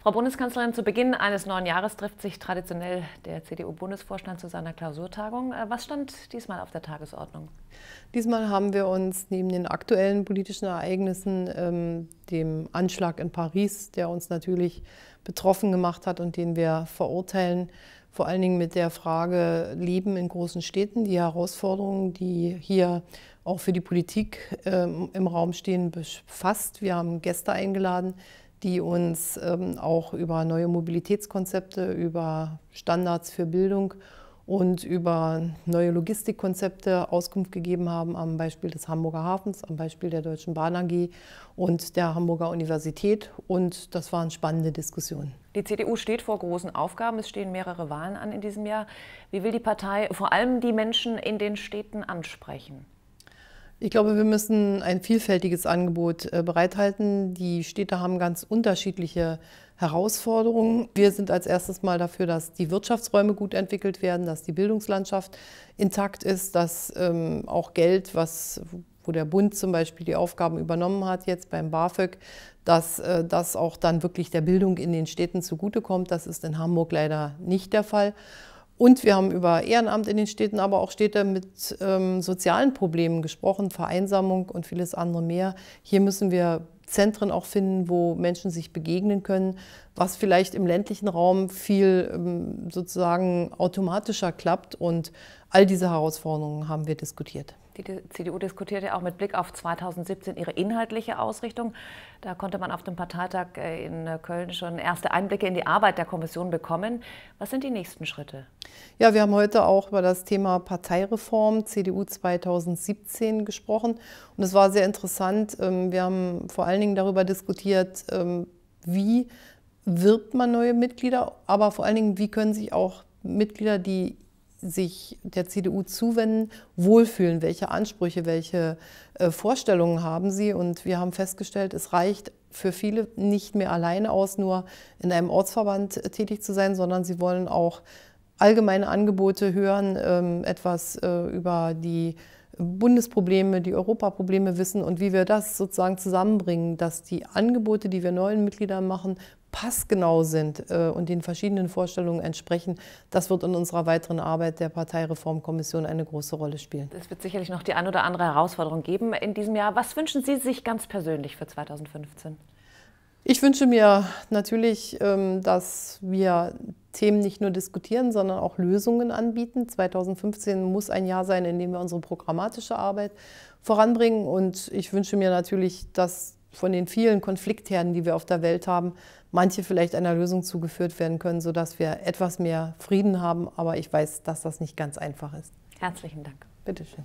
Frau Bundeskanzlerin, zu Beginn eines neuen Jahres trifft sich traditionell der CDU-Bundesvorstand zu seiner Klausurtagung. Äh, was stand diesmal auf der Tagesordnung? Diesmal haben wir uns neben den aktuellen politischen Ereignissen, ähm, dem Anschlag in Paris, der uns natürlich betroffen gemacht hat und den wir verurteilen, vor allen Dingen mit der Frage Leben in großen Städten, die Herausforderungen, die hier auch für die Politik ähm, im Raum stehen, befasst. Wir haben Gäste eingeladen, die uns ähm, auch über neue Mobilitätskonzepte, über Standards für Bildung und über neue Logistikkonzepte Auskunft gegeben haben, am Beispiel des Hamburger Hafens, am Beispiel der Deutschen Bahn AG und der Hamburger Universität. Und das waren spannende Diskussionen. Die CDU steht vor großen Aufgaben. Es stehen mehrere Wahlen an in diesem Jahr. Wie will die Partei vor allem die Menschen in den Städten ansprechen? Ich glaube, wir müssen ein vielfältiges Angebot äh, bereithalten. Die Städte haben ganz unterschiedliche Herausforderungen. Wir sind als erstes mal dafür, dass die Wirtschaftsräume gut entwickelt werden, dass die Bildungslandschaft intakt ist, dass ähm, auch Geld, was, wo der Bund zum Beispiel die Aufgaben übernommen hat, jetzt beim BAföG, dass äh, das auch dann wirklich der Bildung in den Städten zugutekommt. Das ist in Hamburg leider nicht der Fall. Und wir haben über Ehrenamt in den Städten, aber auch Städte mit ähm, sozialen Problemen gesprochen, Vereinsamung und vieles andere mehr. Hier müssen wir Zentren auch finden, wo Menschen sich begegnen können, was vielleicht im ländlichen Raum viel ähm, sozusagen automatischer klappt. Und all diese Herausforderungen haben wir diskutiert. Die CDU diskutierte auch mit Blick auf 2017 ihre inhaltliche Ausrichtung. Da konnte man auf dem Parteitag äh, in äh, Köln schon erste Einblicke in die Arbeit der Kommission bekommen. Was sind die nächsten Schritte? Ja, wir haben heute auch über das Thema Parteireform CDU 2017 gesprochen. Und es war sehr interessant. Ähm, wir haben vor allen Dingen darüber diskutiert, ähm, wie wirbt man neue Mitglieder, aber vor allen Dingen, wie können sich auch Mitglieder, die sich der CDU zuwenden, wohlfühlen? Welche Ansprüche, welche äh, Vorstellungen haben sie? Und wir haben festgestellt, es reicht für viele nicht mehr alleine aus, nur in einem Ortsverband äh, tätig zu sein, sondern sie wollen auch allgemeine Angebote hören, ähm, etwas äh, über die Bundesprobleme, die Europaprobleme wissen und wie wir das sozusagen zusammenbringen, dass die Angebote, die wir neuen Mitgliedern machen, passgenau sind äh, und den verschiedenen Vorstellungen entsprechen, das wird in unserer weiteren Arbeit der Parteireformkommission eine große Rolle spielen. Es wird sicherlich noch die ein oder andere Herausforderung geben in diesem Jahr. Was wünschen Sie sich ganz persönlich für 2015? Ich wünsche mir natürlich, ähm, dass wir Themen nicht nur diskutieren, sondern auch Lösungen anbieten. 2015 muss ein Jahr sein, in dem wir unsere programmatische Arbeit voranbringen. Und ich wünsche mir natürlich, dass von den vielen Konfliktherden, die wir auf der Welt haben, manche vielleicht einer Lösung zugeführt werden können, sodass wir etwas mehr Frieden haben. Aber ich weiß, dass das nicht ganz einfach ist. Herzlichen Dank. Bitteschön.